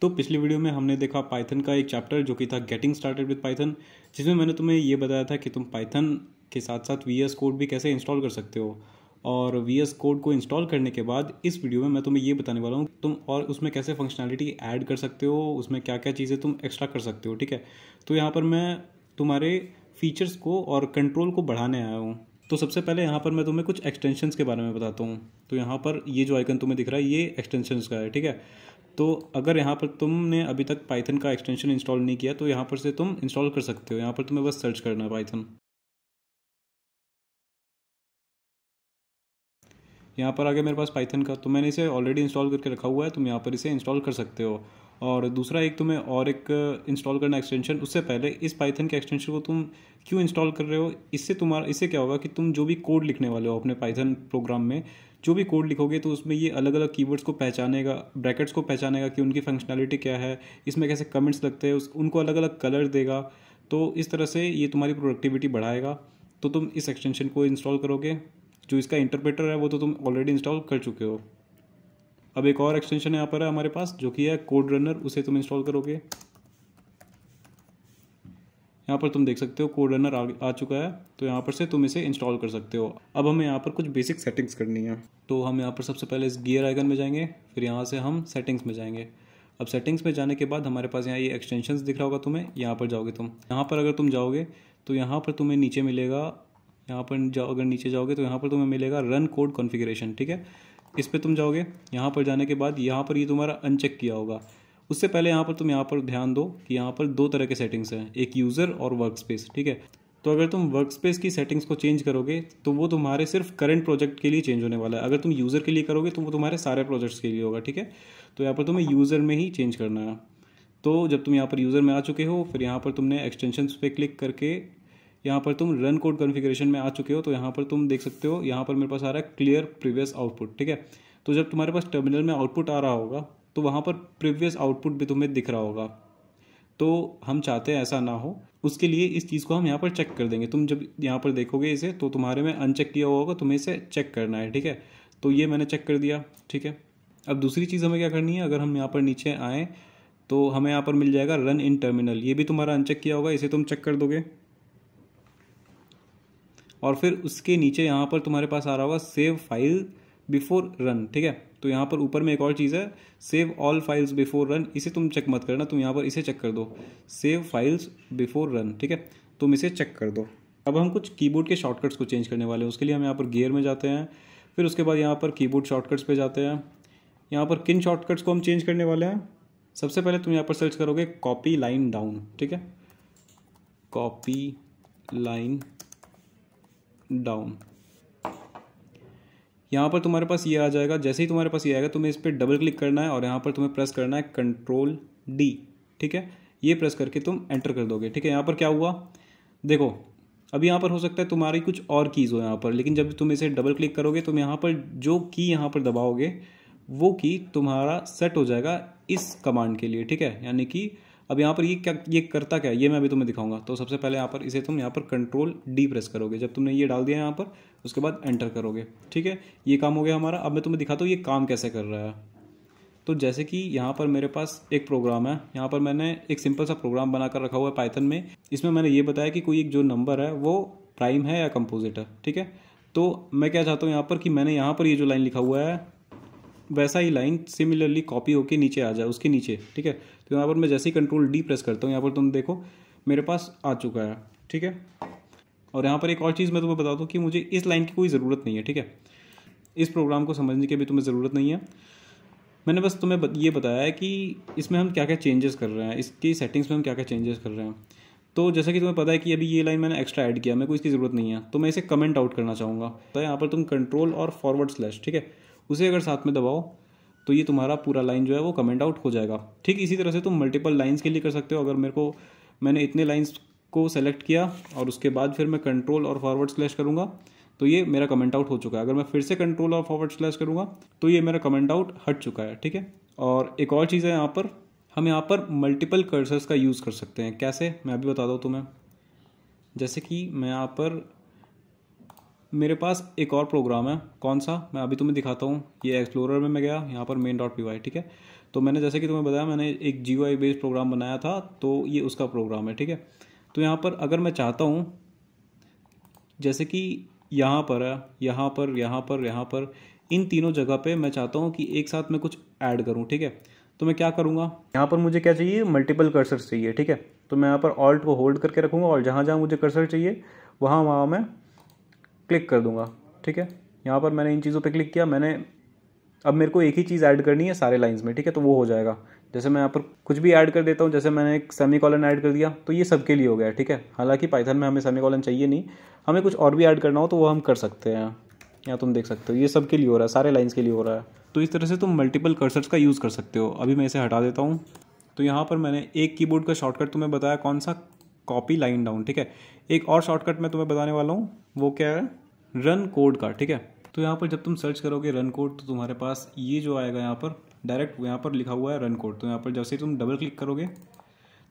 तो पिछली वीडियो में हमने देखा पाइथन का एक चैप्टर जो कि था गेटिंग स्टार्टेड विद पाइथन जिसमें मैंने तुम्हें ये बताया था कि तुम पाइथन के साथ साथ वी एस कोड भी कैसे इंस्टॉल कर सकते हो और वी एस कोड को इंस्टॉल करने के बाद इस वीडियो में मैं तुम्हें ये बताने वाला हूँ तुम और उसमें कैसे फंक्शनैलिटी ऐड कर सकते हो उसमें क्या क्या चीज़ें तुम एक्स्ट्रा कर सकते हो ठीक है तो यहाँ पर मैं तुम्हारे फीचर्स को और कंट्रोल को बढ़ाने आया हूँ तो सबसे पहले यहाँ पर मैं तुम्हें कुछ एक्सटेंशंस के बारे में बताता हूँ तो यहाँ पर ये जो आइकन तुम्हें दिख रहा है ये एक्सटेंशंस का है ठीक है तो अगर यहाँ पर तुमने अभी तक पाइथन का एक्सटेंशन इंस्टॉल नहीं किया तो यहाँ पर से तुम इंस्टॉल कर सकते हो यहाँ पर तुम्हें बस सर्च करना है पाइथन यहाँ पर आगे मेरे पास पाइथन का तो मैंने इसे ऑलरेडी इंस्टॉल करके रखा हुआ है तुम यहाँ पर इसे इंस्टॉल कर सकते हो और दूसरा एक तुम्हें और एक इंस्टॉल करना एक्सटेंशन उससे पहले इस पाइथन के एक्सटेंशन को तुम क्यों इंस्टॉल कर रहे हो इससे तुम्हारा इससे क्या होगा कि तुम जो भी कोड लिखने वाले हो अपने पाइथन प्रोग्राम में जो भी कोड लिखोगे तो उसमें ये अलग अलग कीवर्ड्स को पहचानेगा ब्रैकेट्स को पहचानेगा कि उनकी फंक्शनैलिटी क्या है इसमें कैसे कमेंट्स लगते हैं उस उनको अलग अलग कलर देगा तो इस तरह से ये तुम्हारी प्रोडक्टिविटी बढ़ाएगा तो तुम इस एक्सटेंशन को इंस्टॉल करोगे जो इसका इंटरप्रेटर है वो तो तुम ऑलरेडी इंस्टॉल कर चुके हो अब एक और एक्सटेंशन यहाँ पर है हमारे पास जो कि है कोड रनर उसे तुम इंस्टॉल करोगे यहाँ पर तुम देख सकते हो कोड रनर आ, आ चुका है तो यहाँ पर से तुम इसे इंस्टॉल कर सकते हो अब हमें यहाँ पर कुछ बेसिक सेटिंग्स करनी है तो हम यहाँ पर सबसे पहले इस गियर आइकन में जाएंगे फिर यहाँ से हम सेटिंग्स में जाएंगे अब सेटिंग्स में जाने के बाद हमारे पास यहाँ ये एक्सटेंशन दिख रहा होगा तुम्हें यहाँ पर जाओगे तुम यहाँ पर अगर तुम जाओगे तो यहाँ पर तुम्हें नीचे मिलेगा यहाँ पर जाओ अगर नीचे जाओगे तो यहाँ पर तुम्हें मिलेगा रन कोड कॉन्फ़िगरेशन ठीक है इस पर तुम जाओगे यहाँ पर जाने के बाद यहाँ पर ये तुम्हारा अनचेक किया होगा उससे पहले यहाँ पर तुम यहाँ पर ध्यान दो कि यहाँ पर दो तरह के सेटिंग्स हैं एक यूज़र और वर्क स्पेस ठीक है तो अगर तुम वर्क स्पेस की सेटिंग्स को चेंज करोगे तो वो तुम्हारे सिर्फ करंट प्रोजेक्ट के लिए चेंज होने वाला है अगर तुम यूज़र के लिए करोगे तो वो तुम्हारे सारे प्रोजेक्ट्स के लिए होगा ठीक है तो यहाँ पर तुम्हें यूज़र में ही चेंज करना है तो जब तुम यहाँ पर यूज़र में आ चुके हो फिर यहाँ पर तुमने एक्सटेंशन पे क्लिक करके यहाँ पर तुम रन कोड कॉन्फ़िगरेशन में आ चुके हो तो यहाँ पर तुम देख सकते हो यहाँ पर मेरे पास आ रहा है क्लियर प्रीवियस आउटपुट ठीक है तो जब तुम्हारे पास टर्मिनल में आउटपुट आ रहा होगा तो वहाँ पर प्रीवियस आउटपुट भी तुम्हें दिख रहा होगा तो हम चाहते हैं ऐसा ना हो उसके लिए इस चीज़ को हम यहाँ पर चेक कर देंगे तुम जब यहाँ पर देखोगे इसे तो तुम्हारे में अनचेक किया हुआ होगा तुम्हें इसे चेक करना है ठीक है तो ये मैंने चेक कर दिया ठीक है अब दूसरी चीज़ हमें क्या करनी है अगर हम यहाँ पर नीचे आएँ तो हमें यहाँ पर मिल जाएगा रन इन टर्मिनल ये भी तुम्हारा अनचेक किया होगा इसे तुम चेक कर दोगे और फिर उसके नीचे यहाँ पर तुम्हारे पास आ रहा होगा सेव फाइल बिफोर रन ठीक है तो यहाँ पर ऊपर में एक और चीज़ है save all files before run इसे तुम चेक मत करना तुम यहाँ पर इसे चेक कर दो सेव फाइल्स बिफोर रन ठीक है तुम इसे चेक कर दो अब हम कुछ कीबोर्ड के शॉर्टकट्स को चेंज करने वाले हैं उसके लिए हम यहाँ पर गियर में जाते हैं फिर उसके बाद यहाँ पर कीबोर्ड शॉर्टकट्स पे जाते हैं यहाँ पर किन शॉर्टकट्स को हम चेंज करने वाले हैं सबसे पहले तुम यहाँ पर सर्च करोगे कॉपी लाइन डाउन ठीक है कॉपी लाइन डाउन यहाँ पर तुम्हारे पास ये आ जाएगा जैसे ही तुम्हारे पास ये आएगा तुम्हें इस पर डबल क्लिक करना है और यहाँ पर तुम्हें प्रेस करना है कंट्रोल डी ठीक है ये प्रेस करके तुम एंटर कर दोगे ठीक है यहाँ पर क्या हुआ देखो अब यहाँ पर हो सकता है तुम्हारी कुछ और कीज़ हो यहाँ पर लेकिन जब तुम इसे डबल क्लिक करोगे तुम यहाँ पर जो की यहाँ पर दबाओगे वो की तुम्हारा सेट हो जाएगा इस कमांड के लिए ठीक है यानी कि अब यहाँ पर ये क्या ये करता क्या ये मैं अभी तुम्हें दिखाऊंगा तो सबसे पहले यहाँ पर इसे तुम यहाँ पर कंट्रोल डी प्रेस करोगे जब तुमने ये डाल दिया यहाँ पर उसके बाद एंटर करोगे ठीक है ये काम हो गया हमारा अब मैं तुम्हें दिखाता हूँ ये काम कैसे कर रहा है तो जैसे कि यहाँ पर मेरे पास एक प्रोग्राम है यहाँ पर मैंने एक सिंपल सा प्रोग्राम बनाकर रखा हुआ है पाइथन में इसमें मैंने ये बताया कि कोई एक जो नंबर है वो प्राइम है या कंपोजिट है ठीक है तो मैं क्या चाहता हूँ यहाँ पर कि मैंने यहाँ पर ये जो लाइन लिखा हुआ है वैसा ही लाइन सिमिलरली कॉपी होके नीचे आ जाए उसके नीचे ठीक है तो यहाँ पर मैं जैसे ही कंट्रोल डी प्रेस करता हूँ यहाँ पर तुम देखो मेरे पास आ चुका है ठीक है और यहाँ पर एक और चीज़ मैं तुम्हें बता दूँ कि मुझे इस लाइन की कोई ज़रूरत नहीं है ठीक है इस प्रोग्राम को समझने की भी तुम्हें ज़रूरत नहीं है मैंने बस तुम्हें ये बताया है कि इसमें हम क्या क्या चेंजेस कर रहे हैं इसकी सेटिंग्स में हम क्या क्या चेंजेस कर रहे हैं तो जैसा कि तुम्हें पता है कि अभी ये लाइन मैंने एक्स्ट्रा ऐड किया मेरे को इसकी ज़रूरत नहीं है तो मैं इसे कमेंट आउट करना चाहूँगा तो यहाँ पर तुम कंट्रोल और फॉरवर्ड स्लैश ठीक है उसे अगर साथ में दबाओ तो ये तुम्हारा पूरा लाइन जो है वो कमेंट आउट हो जाएगा ठीक इसी तरह से तुम मल्टीपल लाइन्स के लिए कर सकते हो अगर मेरे को मैंने इतने लाइन्स को सेलेक्ट किया और उसके बाद फिर मैं कंट्रोल और फॉरवर्ड स्लैश करूँगा तो ये मेरा कमेंट आउट हो चुका है अगर मैं फिर से कंट्रोल और फॉरवर्ड स्लैश करूँगा तो ये मेरा कमेंट आउट हट चुका है ठीक है और एक और चीज़ है यहाँ पर हम यहाँ पर मल्टीपल कर्सर्स का यूज़ कर सकते हैं कैसे मैं अभी बता दूँ तुम्हें जैसे कि मैं यहाँ पर मेरे पास एक और प्रोग्राम है कौन सा मैं अभी तुम्हें दिखाता हूँ ये एक्सप्लोरर में मैं गया यहाँ पर मेन डॉट पी वाई ठीक है तो मैंने जैसे कि तुम्हें बताया मैंने एक जी आई बेस्ड प्रोग्राम बनाया था तो ये उसका प्रोग्राम है ठीक है तो यहाँ पर अगर मैं चाहता हूँ जैसे कि यहाँ पर है यहाँ पर यहाँ पर यहाँ पर इन तीनों जगह पे मैं चाहता हूँ कि एक साथ मैं कुछ ऐड करूँ ठीक है तो मैं क्या करूँगा यहाँ पर मुझे क्या चाहिए मल्टीपल कर्सर चाहिए ठीक है तो मैं यहाँ पर ऑल्ट को होल्ड करके रखूँगा और जहाँ जहाँ मुझे कर्सर चाहिए वहाँ वहाँ मैं क्लिक कर दूंगा ठीक है यहाँ पर मैंने इन चीज़ों पे क्लिक किया मैंने अब मेरे को एक ही चीज़ ऐड करनी है सारे लाइंस में ठीक है तो वो हो जाएगा जैसे मैं यहाँ पर कुछ भी ऐड कर देता हूँ जैसे मैंने एक सेमी कॉलन ऐड कर दिया तो ये सबके लिए हो गया ठीक है हालांकि पाइथन में हमें सेमी कॉलन चाहिए नहीं हमें कुछ और भी ऐड करना हो तो वो हम कर सकते हैं या तुम देख सकते हो ये सबके लिए हो रहा है सारे लाइन्स के लिए हो रहा है तो इस तरह से तुम मल्टीपल कर्सर्स का यूज़ कर सकते हो अभी मैं इसे हटा देता हूँ तो यहाँ पर मैंने एक कीबोर्ड का शॉर्टकट तुम्हें बताया कौन सा कॉपी लाइन डाउन ठीक है एक और शॉर्टकट मैं तुम्हें बताने वाला हूँ वो क्या है रन कोड का ठीक है तो यहाँ पर जब तुम सर्च करोगे रन कोड तो तुम्हारे पास ये जो आएगा यहाँ पर डायरेक्ट यहाँ पर लिखा हुआ है रन कोड तो यहाँ पर जैसे तुम डबल क्लिक करोगे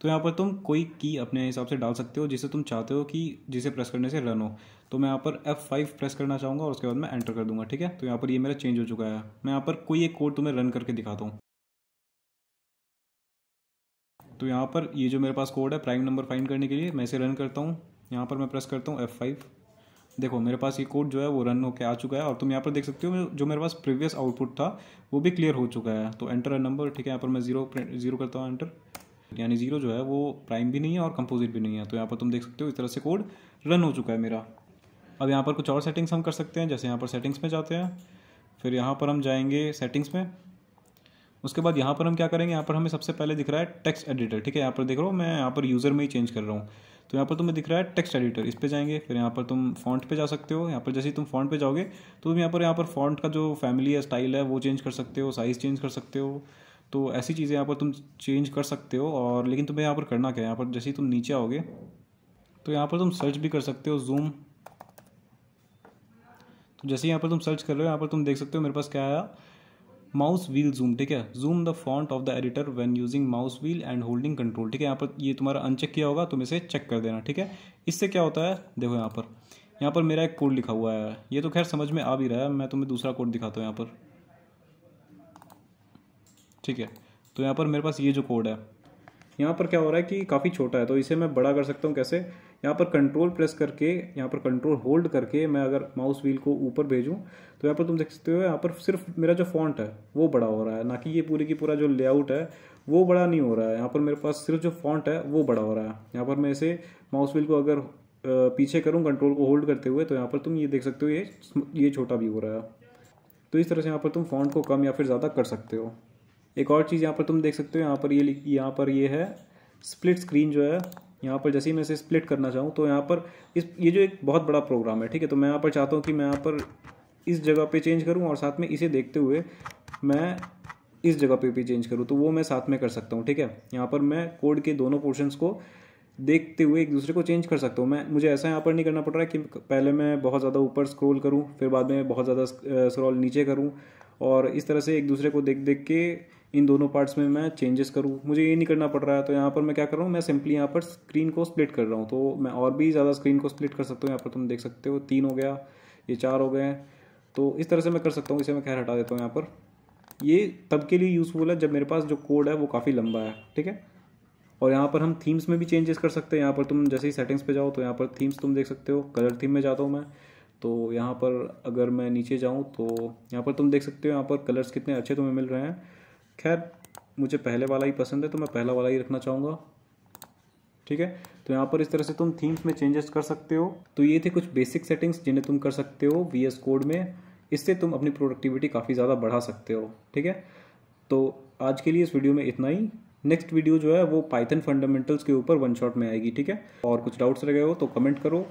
तो यहाँ पर तुम कोई की अपने हिसाब से डाल सकते हो जिसे तुम चाहते हो कि जिसे प्रेस करने से रन हो तो मैं यहाँ पर F5 प्रेस करना चाहूँगा और उसके बाद मैं एंटर कर दूंगा ठीक है तो यहाँ पर ये मेरा चेंज हो चुका है मैं यहाँ पर कोई एक कोड तुम्हें रन करके दिखाता हूँ तो यहाँ पर ये जो मेरे पास कोड है प्राइम नंबर फाइंड करने के लिए मैं इसे रन करता हूँ यहाँ पर मैं प्रेस करता हूँ एफ़ देखो मेरे पास ये कोड जो है वो रन होकर आ चुका है और तुम यहाँ पर देख सकते हो जो मेरे पास प्रीवियस आउटपुट था वो भी क्लियर हो चुका है तो एंटर नंबर ठीक है यहाँ पर मैं जीरो जीरो करता हूँ एंटर यानी जीरो जो है वो प्राइम भी नहीं है और कंपोजिट भी नहीं है तो यहाँ पर तुम देख सकते हो इस तरह से कोड रन हो चुका है मेरा अब यहाँ पर कुछ और सेटिंग्स हम कर सकते हैं जैसे यहाँ पर सेटिंग्स में जाते हैं फिर यहाँ पर हम जाएंगे सेटिंग्स में उसके बाद यहाँ पर हम क्या करेंगे यहाँ पर हमें सबसे पहले दिख रहा है टेक्स्ट एडिटर ठीक है यहाँ पर देख रहा हूँ मैं यहाँ पर यूज़र में ही चेंज कर रहा हूँ तो यहाँ पर तुम्हें दिख रहा है टेक्स्ट एडिटर इस पर जाएंगे फिर यहाँ पर तुम फॉन्ट पे जा सकते हो यहाँ पर जैसे ही तुम फॉन्ट पे जाओगे तो तुम यहाँ पर यहाँ पर फॉन्ट का जो फैमिली है स्टाइल है वो चेंज कर सकते हो साइज़ चेंज कर सकते हो तो ऐसी चीज़ें यहाँ पर तुम चेंज कर सकते हो और लेकिन तुम्हें यहाँ पर करना क्या है यहाँ पर जैसे ही तुम नीचे आओगे तो यहाँ पर तुम सर्च भी कर सकते हो जूम तो जैसे यहाँ पर तुम सर्च कर रहे हो यहाँ पर तुम देख सकते हो मेरे पास क्या आया माउस व्हील जूम ठीक है zoom the font of the editor when using mouse wheel and holding control ठीक है यहाँ पर ये तुम्हारा अनचेक किया होगा तुम इसे चेक कर देना ठीक है इससे क्या होता है देखो यहाँ पर यहाँ पर मेरा एक कोड लिखा हुआ है ये तो खैर समझ में आ भी रहा है मैं तुम्हें दूसरा कोड दिखाता हूँ यहाँ पर ठीक है तो यहाँ पर मेरे पास ये जो कोड है यहाँ पर क्या हो रहा है कि काफ़ी छोटा है तो इसे मैं बड़ा कर सकता हूँ कैसे यहाँ पर कंट्रोल प्रेस करके यहाँ पर कंट्रोल होल्ड करके मैं अगर माउस व्हील को ऊपर भेजूँ तो यहाँ पर तुम देख सकते हो यहाँ पर सिर्फ मेरा जो फॉन्ट है वो बड़ा हो रहा है ना कि ये पूरी की पूरा जो लेआउट है वो बड़ा नहीं हो रहा है यहाँ पर मेरे पास सिर्फ जो फॉन्ट है वो बड़ा हो रहा है यहाँ पर मैं इसे माउस व्हील को अगर पीछे करूँ कंट्रोल को होल्ड करते हुए तो यहाँ पर तुम ये देख सकते हो ये ये छोटा भी हो रहा है तो इस तरह से यहाँ पर तुम फॉन्ट को कम या फिर ज़्यादा कर सकते हो एक और चीज़ यहाँ पर तुम देख सकते हो यहाँ पर ये यहाँ पर ये है स्प्लिट स्क्रीन जो है यहाँ पर जैसे ही मैं इसे स्प्लिट करना चाहूँ तो यहाँ पर इस ये जो एक बहुत बड़ा प्रोग्राम है ठीक है तो मैं यहाँ पर चाहता हूँ कि मैं यहाँ पर इस जगह पे चेंज करूँ और साथ में इसे देखते हुए मैं इस जगह पे भी चेंज करूँ तो वो मैं साथ में कर सकता हूँ ठीक है यहाँ पर मैं कोड के दोनों पोर्शंस को देखते हुए एक दूसरे को चेंज कर सकता हूँ मैं मुझे ऐसा यहाँ पर नहीं करना पड़ रहा है कि पहले मैं बहुत ज़्यादा ऊपर स्क्रोल करूँ फिर बाद में बहुत ज़्यादा स्क्रॉल नीचे करूँ और इस तरह से एक दूसरे को देख देख के इन दोनों पार्ट्स में मैं चेंजेस करूँ मुझे ये नहीं करना पड़ रहा है तो यहाँ पर मैं क्या कर रहा हूँ मैं सिंपली यहाँ पर स्क्रीन को स्प्लिट कर रहा हूँ तो मैं और भी ज़्यादा स्क्रीन को स्प्लिट कर सकता हूँ यहाँ पर तुम देख सकते हो तीन हो गया ये चार हो गए तो इस तरह से मैं कर सकता हूँ इसे मैं खैर हटा देता हूँ यहाँ पर ये तब के लिए यूज़फुल है जब मेरे पास जो कोड है वो काफ़ी लंबा है ठीक है और यहाँ पर हम थीम्स में भी चेंजेस कर सकते हैं यहाँ पर तुम जैसे ही सेटिंग्स पे जाओ तो यहाँ पर थीम्स तुम देख सकते हो कलर थीम में जाता हूँ मैं तो यहाँ पर अगर मैं नीचे जाऊँ तो यहाँ पर तुम देख सकते हो यहाँ पर कलर्स कितने अच्छे तुम्हें मिल रहे हैं खैर मुझे पहले वाला ही पसंद है तो मैं पहला वाला ही रखना चाहूँगा ठीक है तो यहाँ पर इस तरह से तुम थीम्स में चेंजेस कर सकते हो तो ये थे कुछ बेसिक सेटिंग्स जिन्हें तुम कर सकते हो वी एस कोड में इससे तुम अपनी प्रोडक्टिविटी काफ़ी ज़्यादा बढ़ा सकते हो ठीक है तो आज के लिए इस वीडियो में इतना ही नेक्स्ट वीडियो जो है वो पाइथन फंडामेंटल्स के ऊपर वन शॉट में आएगी ठीक है और कुछ डाउट्स रह गए हो तो कमेंट करो